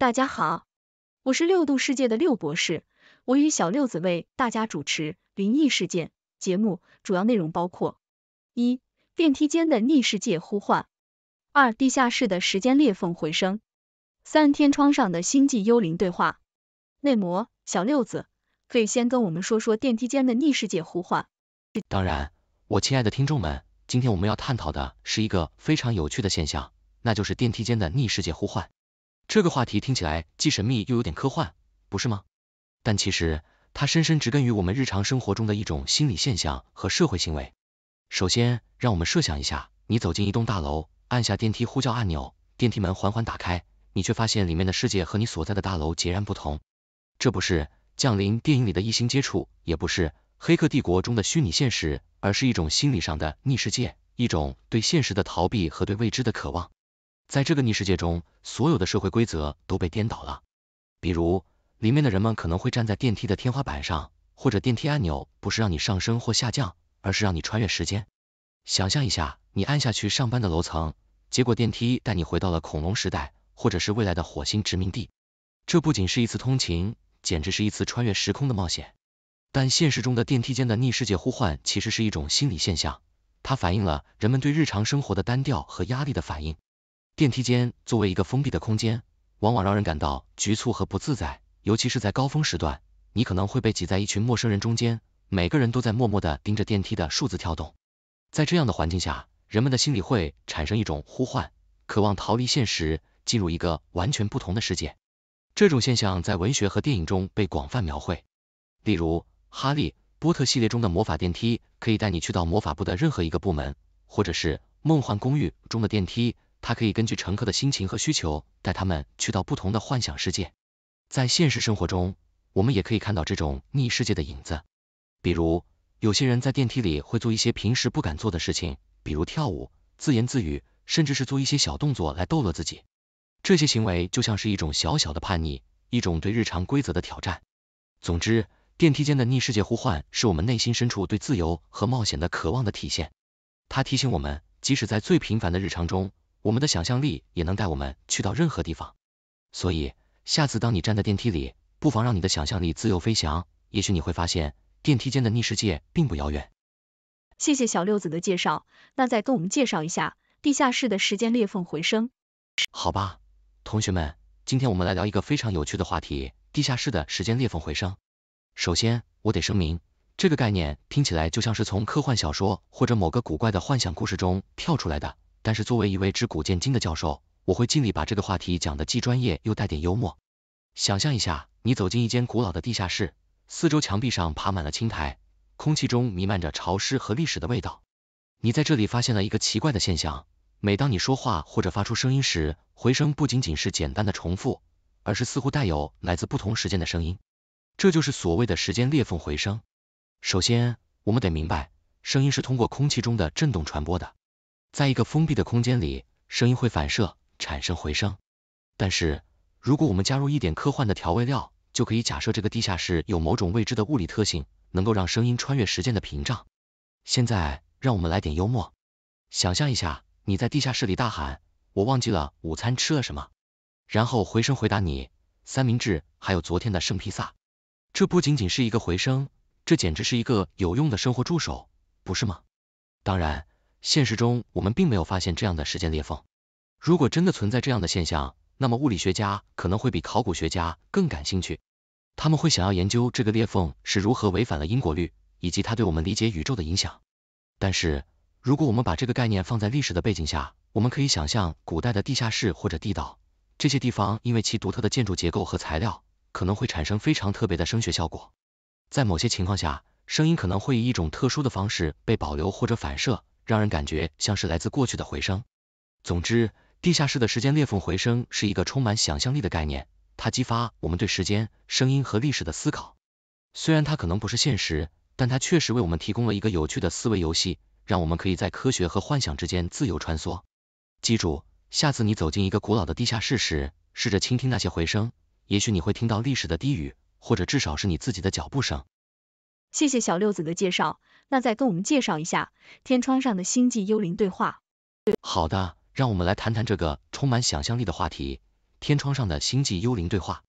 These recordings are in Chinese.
大家好，我是六度世界的六博士，我与小六子为大家主持灵异事件节目，主要内容包括：一、电梯间的逆世界呼唤；二、地下室的时间裂缝回声；三天窗上的星际幽灵对话。内魔小六子，可以先跟我们说说电梯间的逆世界呼唤。当然，我亲爱的听众们，今天我们要探讨的是一个非常有趣的现象，那就是电梯间的逆世界呼唤。这个话题听起来既神秘又有点科幻，不是吗？但其实它深深植根于我们日常生活中的一种心理现象和社会行为。首先，让我们设想一下，你走进一栋大楼，按下电梯呼叫按钮，电梯门缓缓打开，你却发现里面的世界和你所在的大楼截然不同。这不是《降临》电影里的异星接触，也不是《黑客帝国》中的虚拟现实，而是一种心理上的逆世界，一种对现实的逃避和对未知的渴望。在这个逆世界中，所有的社会规则都被颠倒了。比如，里面的人们可能会站在电梯的天花板上，或者电梯按钮不是让你上升或下降，而是让你穿越时间。想象一下，你按下去上班的楼层，结果电梯带你回到了恐龙时代，或者是未来的火星殖民地。这不仅是一次通勤，简直是一次穿越时空的冒险。但现实中的电梯间的逆世界呼唤其实是一种心理现象，它反映了人们对日常生活的单调和压力的反应。电梯间作为一个封闭的空间，往往让人感到局促和不自在，尤其是在高峰时段，你可能会被挤在一群陌生人中间，每个人都在默默的盯着电梯的数字跳动。在这样的环境下，人们的心理会产生一种呼唤，渴望逃离现实，进入一个完全不同的世界。这种现象在文学和电影中被广泛描绘，例如《哈利波特》系列中的魔法电梯可以带你去到魔法部的任何一个部门，或者是《梦幻公寓》中的电梯。他可以根据乘客的心情和需求，带他们去到不同的幻想世界。在现实生活中，我们也可以看到这种逆世界的影子。比如，有些人在电梯里会做一些平时不敢做的事情，比如跳舞、自言自语，甚至是做一些小动作来逗乐自己。这些行为就像是一种小小的叛逆，一种对日常规则的挑战。总之，电梯间的逆世界呼唤是我们内心深处对自由和冒险的渴望的体现。它提醒我们，即使在最平凡的日常中，我们的想象力也能带我们去到任何地方，所以下次当你站在电梯里，不妨让你的想象力自由飞翔，也许你会发现电梯间的逆世界并不遥远。谢谢小六子的介绍，那再跟我们介绍一下地下室的时间裂缝回声。好吧，同学们，今天我们来聊一个非常有趣的话题——地下室的时间裂缝回声。首先，我得声明，这个概念听起来就像是从科幻小说或者某个古怪的幻想故事中跳出来的。但是作为一位知古见今的教授，我会尽力把这个话题讲得既专业又带点幽默。想象一下，你走进一间古老的地下室，四周墙壁上爬满了青苔，空气中弥漫着潮湿和历史的味道。你在这里发现了一个奇怪的现象，每当你说话或者发出声音时，回声不仅仅是简单的重复，而是似乎带有来自不同时间的声音。这就是所谓的“时间裂缝”回声。首先，我们得明白，声音是通过空气中的振动传播的。在一个封闭的空间里，声音会反射，产生回声。但是，如果我们加入一点科幻的调味料，就可以假设这个地下室有某种未知的物理特性，能够让声音穿越时间的屏障。现在，让我们来点幽默，想象一下，你在地下室里大喊：“我忘记了午餐吃了什么。”然后回声回答你：“三明治，还有昨天的圣披萨。”这不仅仅是一个回声，这简直是一个有用的生活助手，不是吗？当然。现实中，我们并没有发现这样的时间裂缝。如果真的存在这样的现象，那么物理学家可能会比考古学家更感兴趣。他们会想要研究这个裂缝是如何违反了因果律，以及它对我们理解宇宙的影响。但是，如果我们把这个概念放在历史的背景下，我们可以想象古代的地下室或者地道，这些地方因为其独特的建筑结构和材料，可能会产生非常特别的声学效果。在某些情况下，声音可能会以一种特殊的方式被保留或者反射。让人感觉像是来自过去的回声。总之，地下室的时间裂缝回声是一个充满想象力的概念，它激发我们对时间、声音和历史的思考。虽然它可能不是现实，但它确实为我们提供了一个有趣的思维游戏，让我们可以在科学和幻想之间自由穿梭。记住，下次你走进一个古老的地下室时，试着倾听那些回声，也许你会听到历史的低语，或者至少是你自己的脚步声。谢谢小六子的介绍。那再跟我们介绍一下天窗上的星际幽灵对话。好的，让我们来谈谈这个充满想象力的话题——天窗上的星际幽灵对话。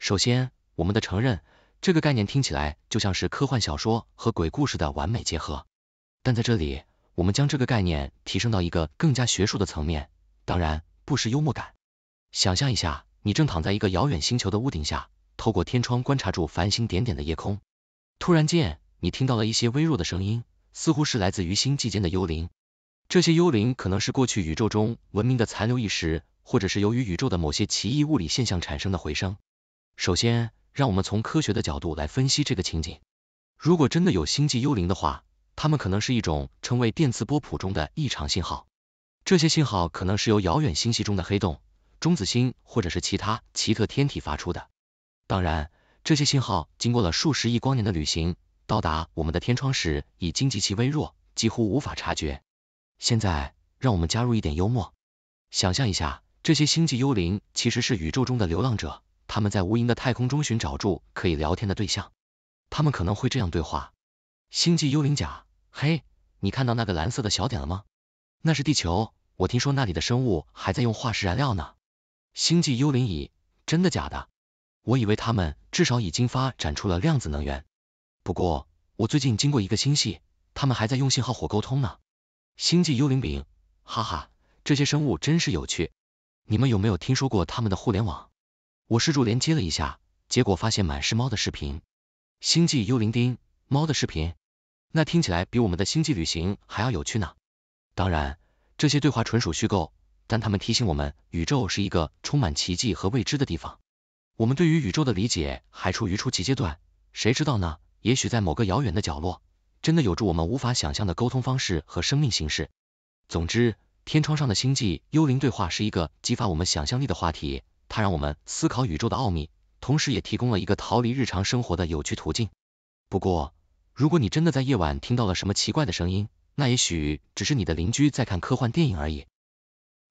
首先，我们的承认，这个概念听起来就像是科幻小说和鬼故事的完美结合。但在这里，我们将这个概念提升到一个更加学术的层面，当然不失幽默感。想象一下，你正躺在一个遥远星球的屋顶下，透过天窗观察住繁星点点的夜空，突然间。你听到了一些微弱的声音，似乎是来自于星际间的幽灵。这些幽灵可能是过去宇宙中文明的残留意识，或者是由于宇宙的某些奇异物理现象产生的回声。首先，让我们从科学的角度来分析这个情景。如果真的有星际幽灵的话，它们可能是一种称为电磁波谱中的异常信号。这些信号可能是由遥远星系中的黑洞、中子星或者是其他奇特天体发出的。当然，这些信号经过了数十亿光年的旅行。到达我们的天窗时，已经极其微弱，几乎无法察觉。现在，让我们加入一点幽默，想象一下，这些星际幽灵其实是宇宙中的流浪者，他们在无垠的太空中寻找住可以聊天的对象。他们可能会这样对话：星际幽灵甲，嘿，你看到那个蓝色的小点了吗？那是地球，我听说那里的生物还在用化石燃料呢。星际幽灵乙，真的假的？我以为他们至少已经发展出了量子能源。不过，我最近经过一个星系，他们还在用信号火沟通呢。星际幽灵饼，哈哈，这些生物真是有趣。你们有没有听说过他们的互联网？我试着连接了一下，结果发现满是猫的视频。星际幽灵钉，猫的视频，那听起来比我们的星际旅行还要有趣呢。当然，这些对话纯属虚构，但他们提醒我们，宇宙是一个充满奇迹和未知的地方。我们对于宇宙的理解还处于初级阶段，谁知道呢？也许在某个遥远的角落，真的有助我们无法想象的沟通方式和生命形式。总之，天窗上的星际幽灵对话是一个激发我们想象力的话题，它让我们思考宇宙的奥秘，同时也提供了一个逃离日常生活的有趣途径。不过，如果你真的在夜晚听到了什么奇怪的声音，那也许只是你的邻居在看科幻电影而已。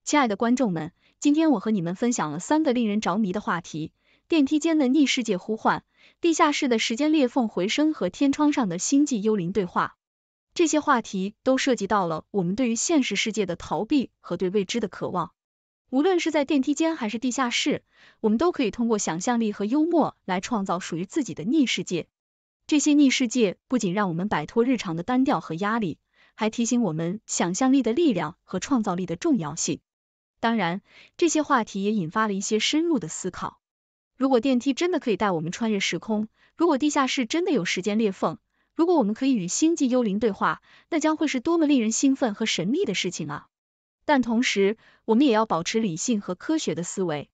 亲爱的观众们，今天我和你们分享了三个令人着迷的话题。电梯间的逆世界呼唤，地下室的时间裂缝回声和天窗上的星际幽灵对话，这些话题都涉及到了我们对于现实世界的逃避和对未知的渴望。无论是在电梯间还是地下室，我们都可以通过想象力和幽默来创造属于自己的逆世界。这些逆世界不仅让我们摆脱日常的单调和压力，还提醒我们想象力的力量和创造力的重要性。当然，这些话题也引发了一些深入的思考。如果电梯真的可以带我们穿越时空，如果地下室真的有时间裂缝，如果我们可以与星际幽灵对话，那将会是多么令人兴奋和神秘的事情啊！但同时，我们也要保持理性和科学的思维。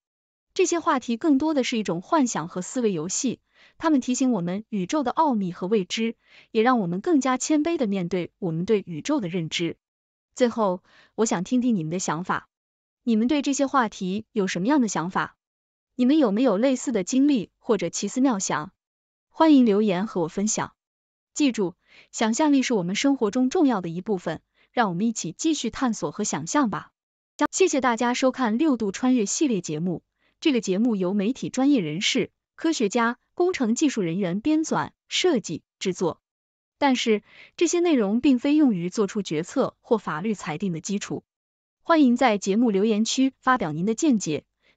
这些话题更多的是一种幻想和思维游戏，它们提醒我们宇宙的奥秘和未知，也让我们更加谦卑地面对我们对宇宙的认知。最后，我想听听你们的想法，你们对这些话题有什么样的想法？你们有没有类似的经历或者奇思妙想？欢迎留言和我分享。记住，想象力是我们生活中重要的一部分，让我们一起继续探索和想象吧。谢谢大家收看《六度穿越》系列节目。这个节目由媒体专业人士、科学家、工程技术人员编纂、设计、制作，但是这些内容并非用于做出决策或法律裁定的基础。欢迎在节目留言区发表您的见解。